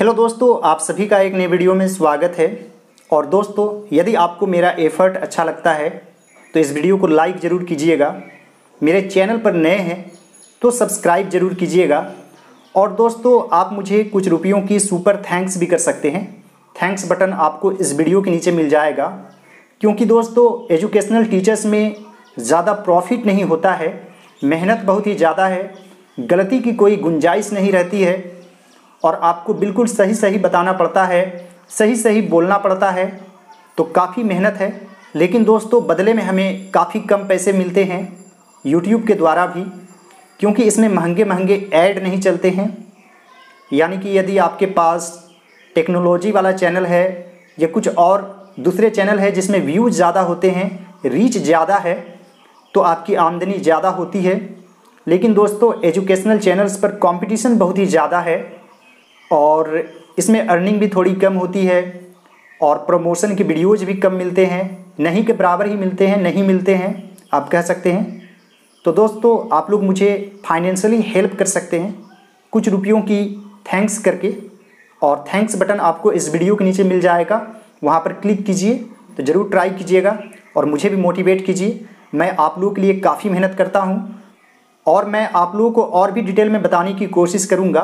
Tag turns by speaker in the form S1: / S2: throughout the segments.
S1: Hello दोस्तों आप सभी का एक नए वीडियो में स्वागत है और दोस्तों यदि आपको मेरा एफर्ट अच्छा लगता है तो इस वीडियो को लाइक ज़रूर कीजिएगा मेरे चैनल पर नए हैं तो सब्सक्राइब ज़रूर कीजिएगा और दोस्तों आप मुझे कुछ रुपयों की सुपर थैंक्स भी कर सकते हैं थैंक्स बटन आपको इस वीडियो के नीचे मिल जाएगा क्योंकि दोस्तों एजुकेशनल टीचर्स में ज़्यादा प्रॉफिट नहीं होता है मेहनत बहुत ही ज़्यादा है गलती की कोई गुंजाइश नहीं रहती है और आपको बिल्कुल सही सही बताना पड़ता है सही सही बोलना पड़ता है तो काफ़ी मेहनत है लेकिन दोस्तों बदले में हमें काफ़ी कम पैसे मिलते हैं यूट्यूब के द्वारा भी क्योंकि इसमें महंगे महंगे ऐड नहीं चलते हैं यानी कि यदि आपके पास टेक्नोलॉजी वाला चैनल है या कुछ और दूसरे चैनल है जिसमें व्यूज़ ज़्यादा होते हैं रीच ज़्यादा है तो आपकी आमदनी ज़्यादा होती है लेकिन दोस्तों एजुकेशनल चैनल्स पर कंपटीशन बहुत ही ज़्यादा है और इसमें अर्निंग भी थोड़ी कम होती है और प्रमोशन के वीडियोज़ भी कम मिलते हैं नहीं के बराबर ही मिलते हैं नहीं मिलते हैं आप कह सकते हैं तो दोस्तों आप लोग मुझे फाइनेंशियली हेल्प कर सकते हैं कुछ रुपयों की थैंक्स करके और थैंक्स बटन आपको इस वीडियो के नीचे मिल जाएगा वहाँ पर क्लिक कीजिए तो ज़रूर ट्राई कीजिएगा और मुझे भी मोटिवेट कीजिए मैं आप लोगों के लिए काफ़ी मेहनत करता हूँ और मैं आप लोगों को और भी डिटेल में बताने की कोशिश करूँगा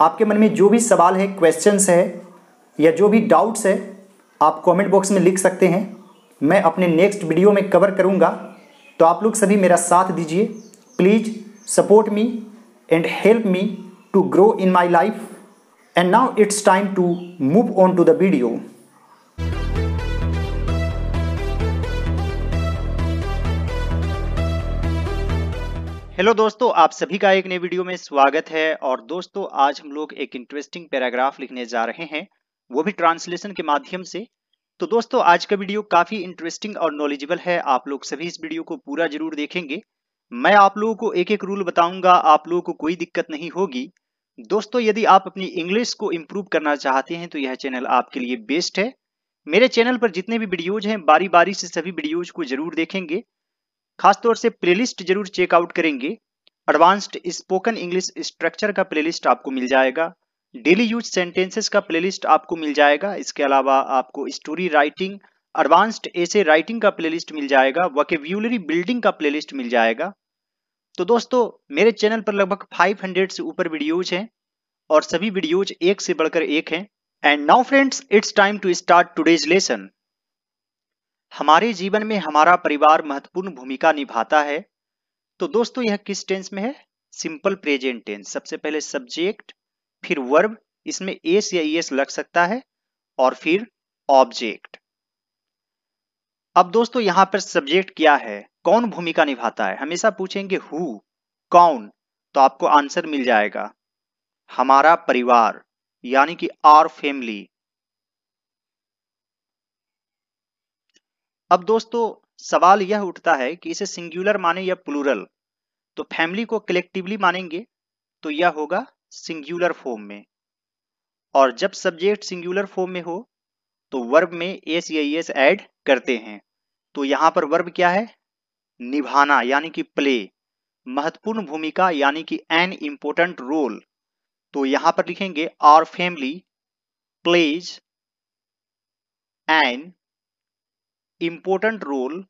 S1: आपके मन में जो भी सवाल है क्वेश्चंस है या जो भी डाउट्स है आप कमेंट बॉक्स में लिख सकते हैं मैं अपने नेक्स्ट वीडियो में कवर करूँगा तो आप लोग सभी मेरा साथ दीजिए please support me and help me to grow in my life and now it's time to move on to the video hello दोस्तों आप सभी का एक नए वीडियो में स्वागत है और दोस्तों आज हम लोग एक इंटरेस्टिंग पैराग्राफ लिखने जा रहे हैं वो भी ट्रांसलेशन के माध्यम से तो दोस्तों आज का वीडियो काफी इंटरेस्टिंग और नॉलेजेबल है आप लोग सभी इस वीडियो को पूरा जरूर देखेंगे मैं आप लोगों को एक एक रूल बताऊंगा आप लोगों को कोई दिक्कत नहीं होगी दोस्तों यदि आप अपनी इंग्लिश को इम्प्रूव करना चाहते हैं तो यह चैनल आपके लिए बेस्ट है मेरे चैनल पर जितने भी वीडियोज हैं बारी बारी से सभी वीडियोज को जरूर देखेंगे खासतौर से प्लेलिस्ट जरूर चेकआउट करेंगे एडवांस्ड स्पोकन इंग्लिश स्ट्रक्चर का प्लेलिस्ट आपको मिल जाएगा डेली यूज सेंटेंसेस का प्लेलिस्ट आपको मिल जाएगा इसके अलावा आपको story writing advanced essay writing का प्लेलिस्ट मिल जाएगा वकेव्यूलरी बिल्डिंग का प्लेलिस्ट मिल जाएगा तो दोस्तों मेरे चैनल पर लगभग 500 से ऊपर वीडियोज हैं और सभी वीडियोज एक से बढ़कर एक हैं and now friends it's time to start today's lesson हमारे जीवन में हमारा परिवार महत्वपूर्ण भूमिका निभाता है तो दोस्तों यह किस टेंस में है सिंपल प्रेजेंट टेंस सबसे पहले सब्जेक्ट फिर वर्ब इसमें एस या एस e लग सकता है और फिर ऑब्जेक्ट अब दोस्तों यहां पर सब्जेक्ट क्या है कौन भूमिका निभाता है हमेशा पूछेंगे हु कौन तो आपको आंसर मिल जाएगा हमारा परिवार यानी कि आर फैमिली अब दोस्तों सवाल यह उठता है कि इसे सिंगुलर माने या प्लूरल तो फैमिली को कलेक्टिवली मानेंगे तो यह होगा सिंगुलर फॉर्म में और जब सब्जेक्ट सिंगुलर फॉर्म में हो तो वर्ब में एस या एस ऐड करते हैं तो यहां पर वर्ब क्या है निभाना यानी कि प्ले महत्वपूर्ण भूमिका यानी कि एन इंपोर्टेंट रोल तो यहां पर लिखेंगे our family plays an important role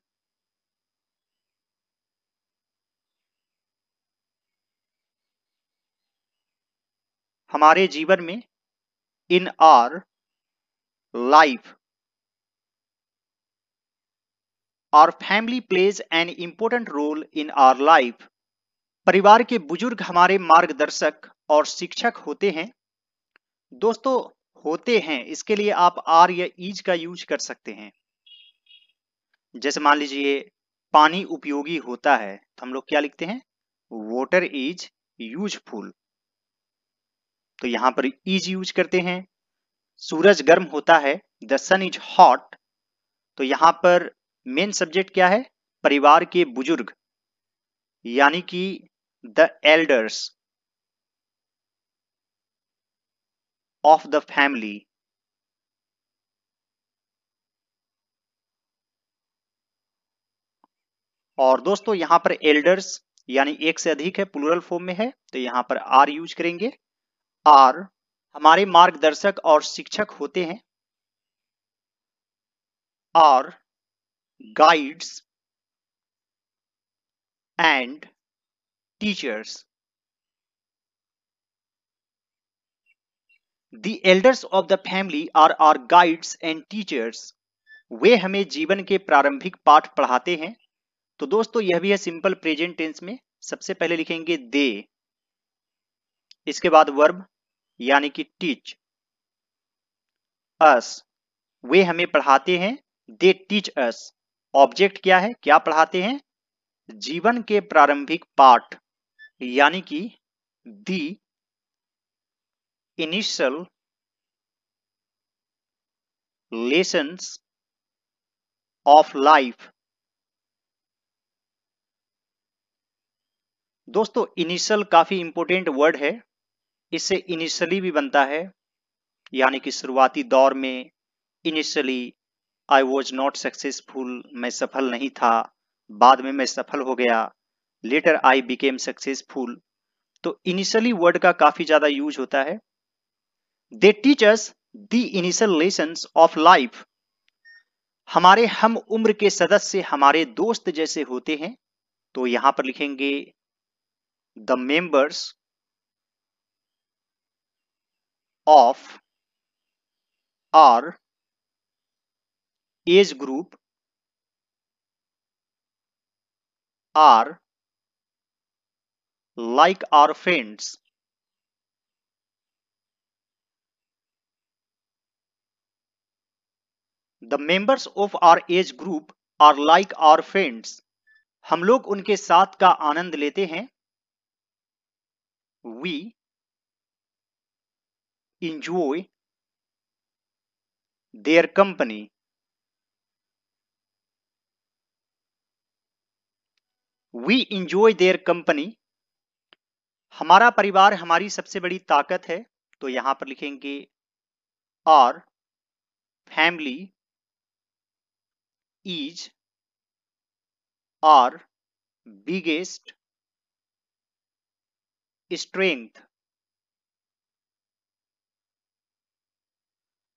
S1: हमारे जीवन में in our life our family plays an important role in our life परिवार के बुजुर्ग हमारे मार्गदर्शक और शिक्षक होते हैं दोस्तों होते हैं इसके लिए आप आर या ईज का यूज कर सकते हैं जैसे मान लीजिए पानी उपयोगी होता है तो हम लोग क्या लिखते हैं वॉटर इज यूजफुल तो यहां पर इज यूज करते हैं सूरज गर्म होता है द सन इज हॉट तो यहां पर मेन सब्जेक्ट क्या है परिवार के बुजुर्ग यानी कि the elders of the family और दोस्तों यहां पर एल्डर्स यानी एक से अधिक है प्लूरल फॉर्म में है तो यहां पर आर यूज करेंगे आर हमारे मार्गदर्शक और शिक्षक होते हैं are guides and teachers the elders of the family are our guides and teachers वे हमें जीवन के प्रारंभिक पाठ पढ़ाते हैं तो दोस्तों यह भी है सिंपल प्रेजेंट टेंस में सबसे पहले लिखेंगे दे इसके बाद वर्ब यानी कि टीच अस वे हमें पढ़ाते हैं दे टीच अस ऑब्जेक्ट क्या है क्या पढ़ाते हैं जीवन के प्रारंभिक पाठ यानी कि the initial lessons of life दोस्तों इनिशियल काफी इंपोर्टेंट वर्ड है इससे इनिशियली भी बनता है यानी कि शुरुआती दौर में initially I was not successful मैं सफल नहीं था बाद में मैं सफल हो गया लेटर आई बिकेम सक्सेसफुल तो इनिशियली वर्ड का काफी ज्यादा यूज होता है they teachers the initial lesson of life हमारे हम उम्र के सदस्य हमारे दोस्त जैसे होते हैं तो यहां पर लिखेंगे the members of our age group are like our friends the members of our age group are like our friends हम लोग उनके साथ का आनंद लेते हैं we enjoy their company. We enjoy their company हमारा परिवार हमारी सबसे बड़ी ताकत है तो यहां पर लिखेंगे our family is our biggest strength.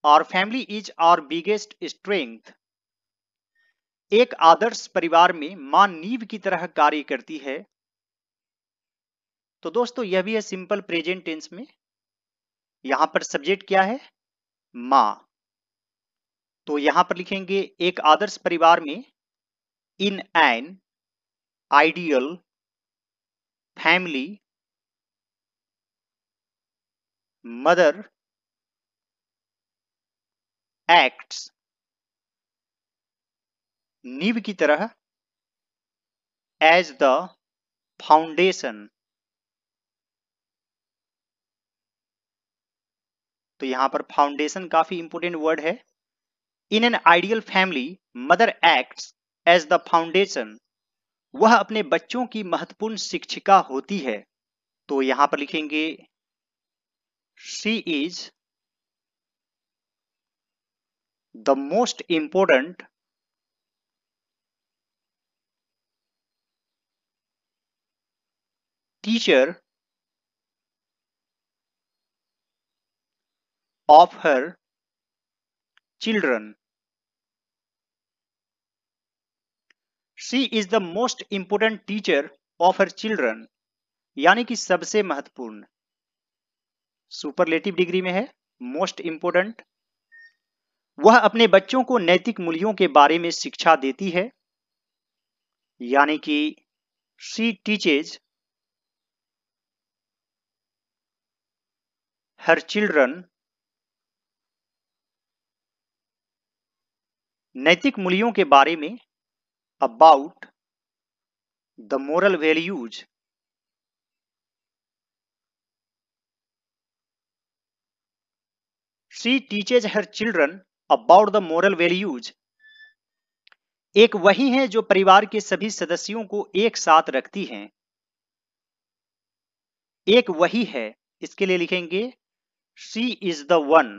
S1: Our family is our biggest strength. एक आदर्श परिवार में मां नींव की तरह कार्य करती है तो दोस्तों यह भी है सिंपल प्रेजेंट टेंस में यहां पर सब्जेक्ट क्या है मां तो यहां पर लिखेंगे एक आदर्श परिवार में in an ideal family mother acts नीव की तरह एज द फाउंडेशन तो यहां पर फाउंडेशन काफी इंपोर्टेंट वर्ड है in an ideal family mother act as the foundation वह अपने बच्चों की महत्वपूर्ण शिक्षिका होती है तो यहां पर लिखेंगे she is the most important teacher of her children. She is the most important teacher of her children. यानी कि सबसे महत्वपूर्ण सुपरलेटिव डिग्री में है मोस्ट इंपोर्टेंट वह अपने बच्चों को नैतिक मूल्यों के बारे में शिक्षा देती है यानी कि शी टीचेज हर चिल्ड्रन नैतिक मूल्यों के बारे में about the moral values she teaches her children about the moral values एक वही है जो परिवार के सभी सदस्यों को एक साथ रखती हैं एक वही है इसके लिए लिखेंगे she is the one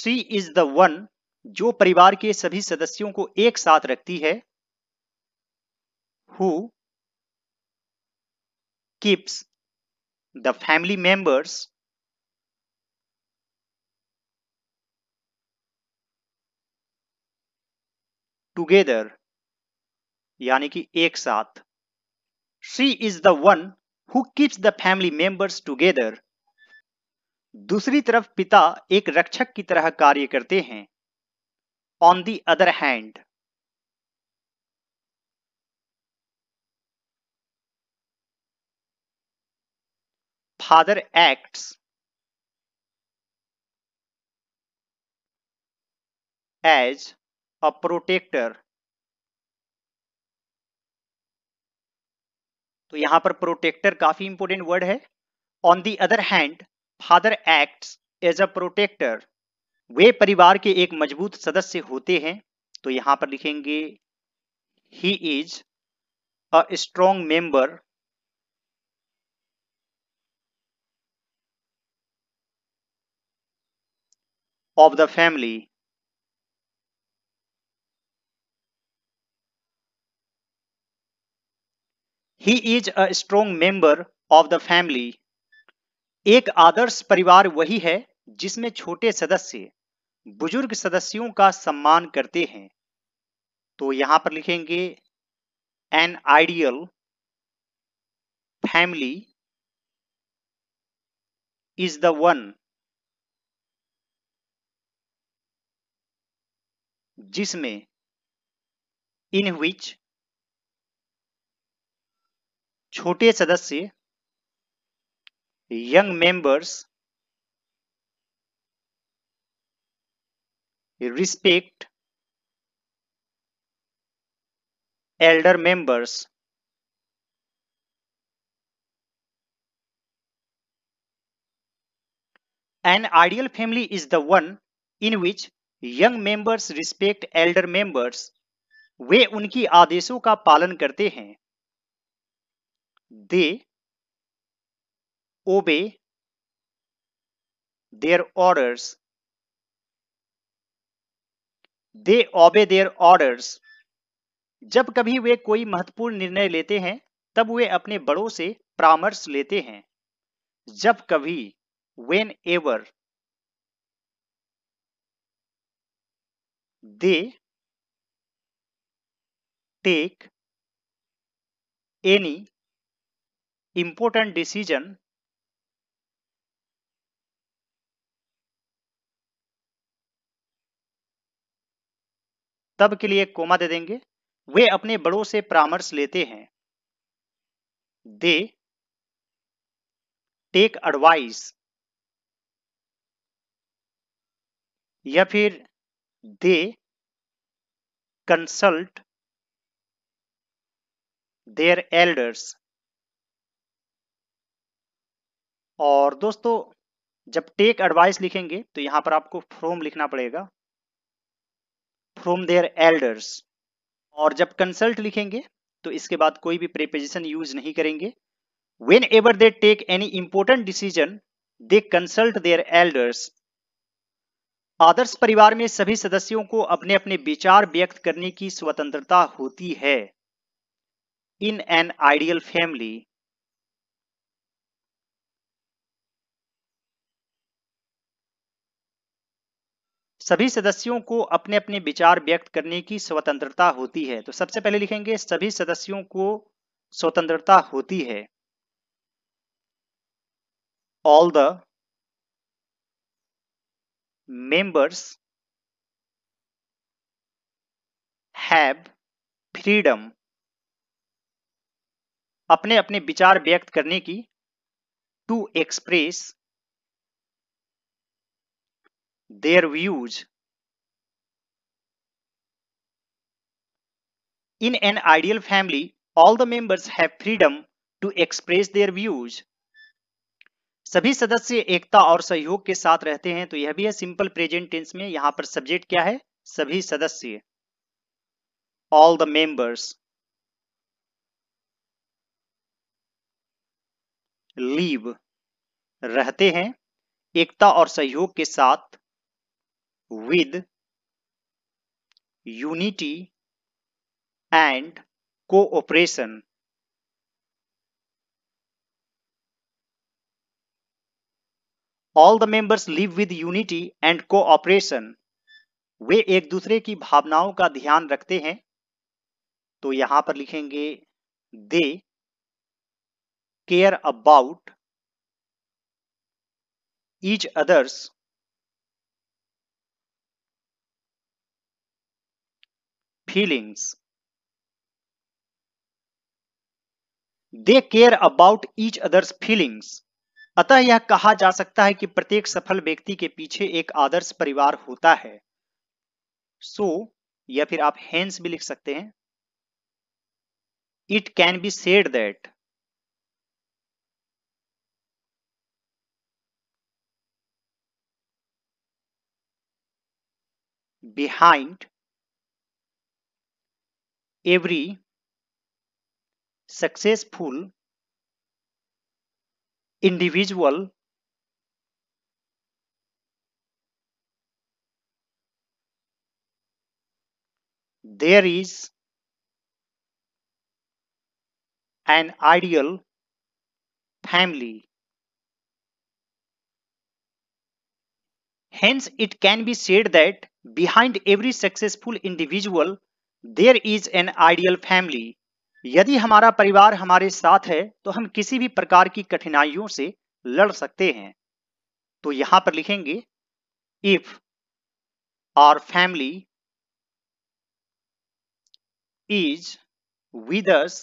S1: she is the one जो परिवार के सभी सदस्यों को एक साथ रखती है who keeps the family members together यानी कि एक साथ she is the one who keeps the family members together दूसरी तरफ पिता एक रक्षक की तरह कार्य करते हैं on the other hand father acts as a protector तो यहां पर प्रोटेक्टर काफी इंपोर्टेंट वर्ड है on the other hand father act as a protector वे परिवार के एक मजबूत सदस्य होते हैं तो यहां पर लिखेंगे he is a strong member of the family he is a strong member of the family एक आदर्श परिवार वही है जिसमें छोटे सदस्य बुजुर्ग सदस्यों का सम्मान करते हैं तो यहां पर लिखेंगे an ideal family is the one जिसमें इन विच छोटे सदस्य young members respect elder members an ideal family is the one in which young members respect elder members वे उनकी आदेशों का पालन करते हैं they obey their orders they obey their orders जब कभी वे कोई महत्वपूर्ण निर्णय लेते हैं तब वे अपने बड़ों से परामर्श लेते हैं जब कभी whenever they take any important decision तब के लिए कोमा दे देंगे वे अपने बड़ों से परामर्श लेते हैं दे टेक एडवाइस या फिर दे कंसल्ट देयर एल्डर्स और दोस्तों जब टेक एडवाइस लिखेंगे तो यहां पर आपको फ्रोम लिखना पड़ेगा फ्रोम देयर एल्डर्स और जब कंसल्ट लिखेंगे तो इसके बाद कोई भी प्रिपोजिशन यूज नहीं करेंगे whenever they take any important decision they consult their elders आदर्श परिवार में सभी सदस्यों को अपने अपने विचार व्यक्त करने की स्वतंत्रता होती है इन एन आइडियल फैमिली सभी सदस्यों को अपने अपने विचार व्यक्त करने की स्वतंत्रता होती है तो सबसे पहले लिखेंगे सभी सदस्यों को स्वतंत्रता होती है all the members have freedom अपने अपने विचार व्यक्त करने की to express their views In an ideal family, all the members have freedom to express their views. सभी सदस्य एकता और सहयोग के साथ रहते हैं तो यह भी है सिंपल प्रेजेंट टेंस में यहां पर सब्जेक्ट क्या है सभी सदस्य ऑल द मेंबर्स लीव रहते हैं एकता और सहयोग के साथ with unity and cooperation. All the members live with unity and cooperation वे एक दूसरे की भावनाओं का ध्यान रखते हैं तो यहां पर लिखेंगे they care about each others feelings. They care about each others feelings अतः यह कहा जा सकता है कि प्रत्येक सफल व्यक्ति के पीछे एक आदर्श परिवार होता है सो so, या फिर आप हेंस भी लिख सकते हैं it can be said that behind every successful individual there is an ideal family. Hence, it can be said that behind every successful individual there is an ideal family यदि हमारा परिवार हमारे साथ है तो हम किसी भी प्रकार की कठिनाइयों से लड़ सकते हैं तो यहां पर लिखेंगे if our family is with us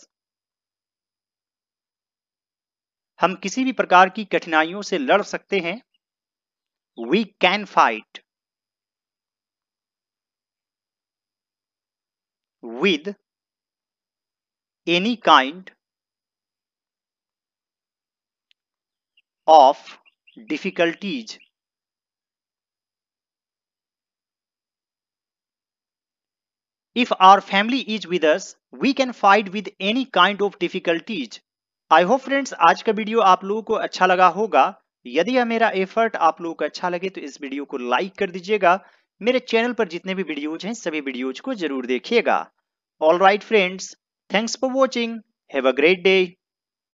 S1: हम किसी भी प्रकार की कठिनाइयों से लड़ सकते हैं we can fight with any kind of difficulties if our family is with us we can fight with any kind of difficulties I hope friends आज का वीडियो आप लोगों को अच्छा लगा होगा यदि यह मेरा एफर्ट आप लोगों को अच्छा लगे तो इस वीडियो को लाइक कर दीजिएगा मेरे चैनल पर जितने भी वीडियोज हैं सभी वीडियोज को जरूर देखिएगा Alright friends, thanks for watching. Have a great day.